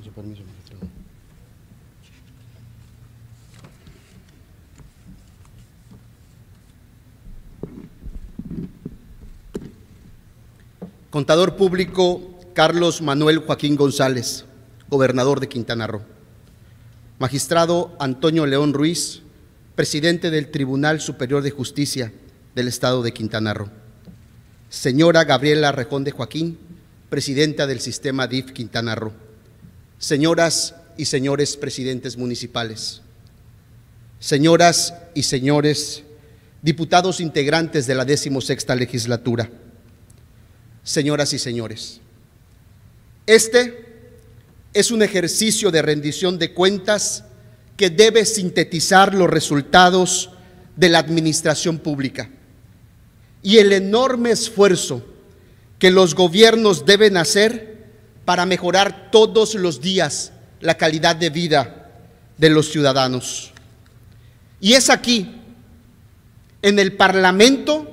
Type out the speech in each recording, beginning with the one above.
Con Contador público Carlos Manuel Joaquín González, gobernador de Quintana Roo. Magistrado Antonio León Ruiz, presidente del Tribunal Superior de Justicia del Estado de Quintana Roo. Señora Gabriela Rejón de Joaquín, presidenta del sistema DIF Quintana Roo señoras y señores presidentes municipales, señoras y señores diputados integrantes de la decimosexta legislatura, señoras y señores. Este es un ejercicio de rendición de cuentas que debe sintetizar los resultados de la administración pública y el enorme esfuerzo que los gobiernos deben hacer para mejorar todos los días la calidad de vida de los ciudadanos. Y es aquí, en el Parlamento,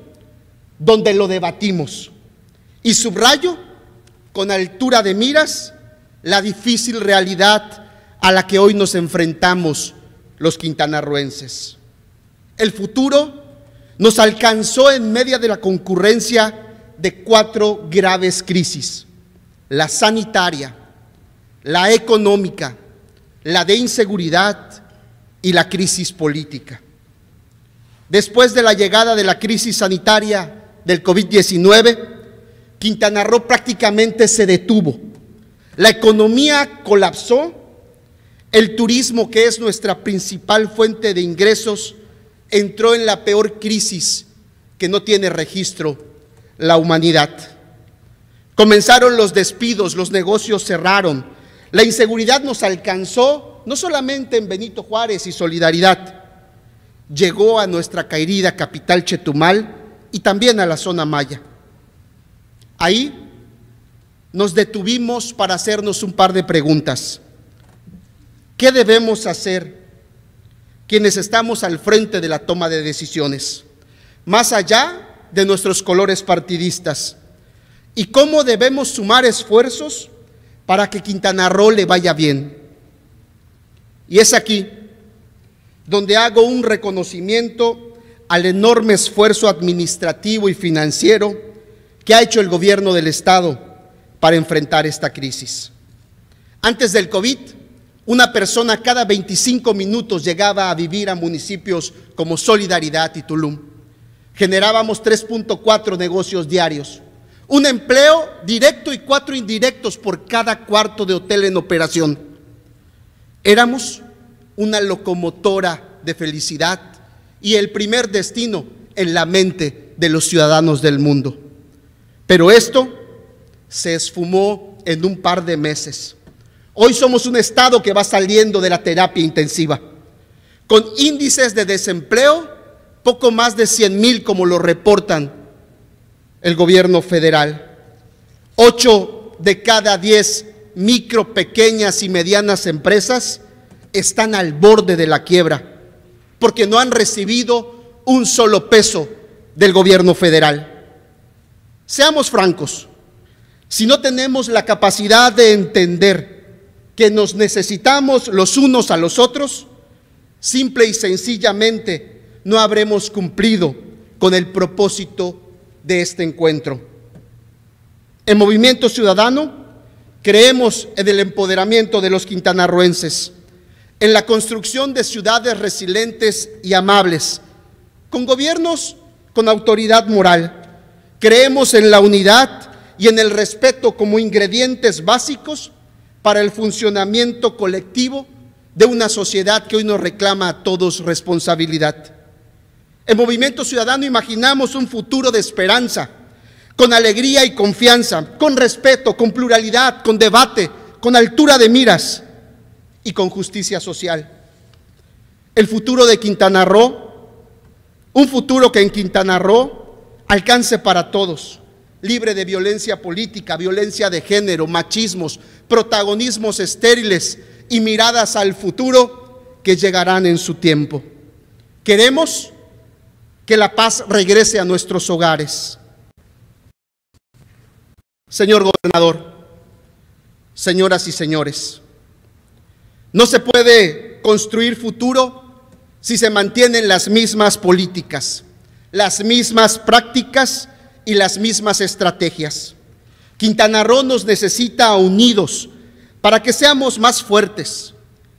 donde lo debatimos. Y subrayo con altura de miras la difícil realidad a la que hoy nos enfrentamos los quintanarruenses. El futuro nos alcanzó en medio de la concurrencia de cuatro graves crisis la sanitaria, la económica, la de inseguridad y la crisis política. Después de la llegada de la crisis sanitaria del COVID-19, Quintana Roo prácticamente se detuvo. La economía colapsó, el turismo, que es nuestra principal fuente de ingresos, entró en la peor crisis que no tiene registro la humanidad. Comenzaron los despidos, los negocios cerraron, la inseguridad nos alcanzó, no solamente en Benito Juárez y Solidaridad, llegó a nuestra caerida capital Chetumal y también a la zona Maya. Ahí nos detuvimos para hacernos un par de preguntas. ¿Qué debemos hacer quienes estamos al frente de la toma de decisiones, más allá de nuestros colores partidistas? y cómo debemos sumar esfuerzos para que Quintana Roo le vaya bien. Y es aquí donde hago un reconocimiento al enorme esfuerzo administrativo y financiero que ha hecho el gobierno del Estado para enfrentar esta crisis. Antes del COVID, una persona cada 25 minutos llegaba a vivir a municipios como Solidaridad y Tulum. Generábamos 3.4 negocios diarios. Un empleo directo y cuatro indirectos por cada cuarto de hotel en operación. Éramos una locomotora de felicidad y el primer destino en la mente de los ciudadanos del mundo. Pero esto se esfumó en un par de meses. Hoy somos un Estado que va saliendo de la terapia intensiva, con índices de desempleo poco más de 100 mil como lo reportan el gobierno federal. Ocho de cada diez micro, pequeñas y medianas empresas están al borde de la quiebra porque no han recibido un solo peso del gobierno federal. Seamos francos, si no tenemos la capacidad de entender que nos necesitamos los unos a los otros, simple y sencillamente no habremos cumplido con el propósito de este encuentro. En Movimiento Ciudadano creemos en el empoderamiento de los quintanarroenses, en la construcción de ciudades resilientes y amables, con gobiernos con autoridad moral. Creemos en la unidad y en el respeto como ingredientes básicos para el funcionamiento colectivo de una sociedad que hoy nos reclama a todos responsabilidad. En Movimiento Ciudadano imaginamos un futuro de esperanza, con alegría y confianza, con respeto, con pluralidad, con debate, con altura de miras y con justicia social. El futuro de Quintana Roo, un futuro que en Quintana Roo alcance para todos, libre de violencia política, violencia de género, machismos, protagonismos estériles y miradas al futuro que llegarán en su tiempo. Queremos que la paz regrese a nuestros hogares. Señor gobernador, señoras y señores, no se puede construir futuro si se mantienen las mismas políticas, las mismas prácticas y las mismas estrategias. Quintana Roo nos necesita unidos para que seamos más fuertes,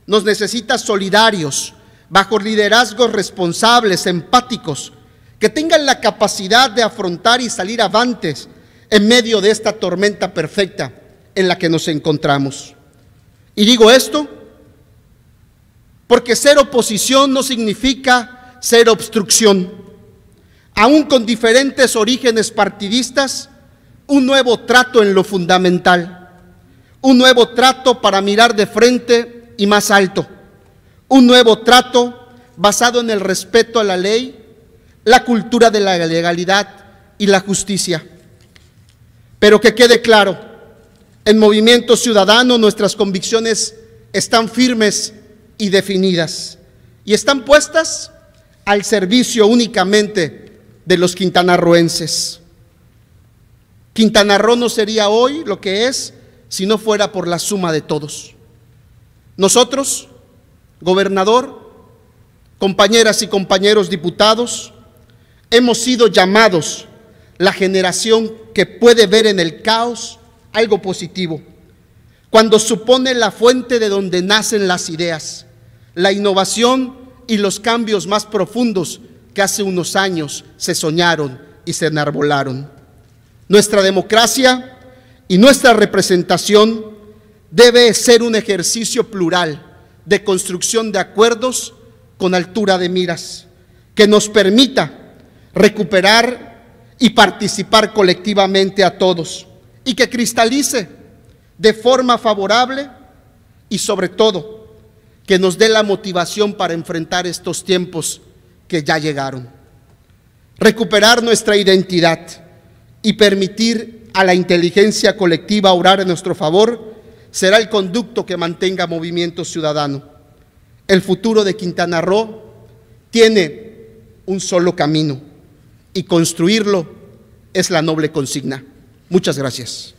nos necesita solidarios, bajo liderazgos responsables, empáticos, que tengan la capacidad de afrontar y salir avantes en medio de esta tormenta perfecta en la que nos encontramos. Y digo esto porque ser oposición no significa ser obstrucción. Aún con diferentes orígenes partidistas, un nuevo trato en lo fundamental, un nuevo trato para mirar de frente y más alto, un nuevo trato basado en el respeto a la ley la cultura de la legalidad y la justicia. Pero que quede claro, en Movimiento Ciudadano nuestras convicciones están firmes y definidas y están puestas al servicio únicamente de los quintanarroenses. Quintanarro Roo no sería hoy lo que es si no fuera por la suma de todos. Nosotros, gobernador, compañeras y compañeros diputados, hemos sido llamados la generación que puede ver en el caos algo positivo, cuando supone la fuente de donde nacen las ideas, la innovación y los cambios más profundos que hace unos años se soñaron y se enarbolaron. Nuestra democracia y nuestra representación debe ser un ejercicio plural de construcción de acuerdos con altura de miras, que nos permita recuperar y participar colectivamente a todos y que cristalice de forma favorable y sobre todo que nos dé la motivación para enfrentar estos tiempos que ya llegaron. Recuperar nuestra identidad y permitir a la inteligencia colectiva orar a nuestro favor será el conducto que mantenga movimiento ciudadano. El futuro de Quintana Roo tiene un solo camino y construirlo es la noble consigna. Muchas gracias.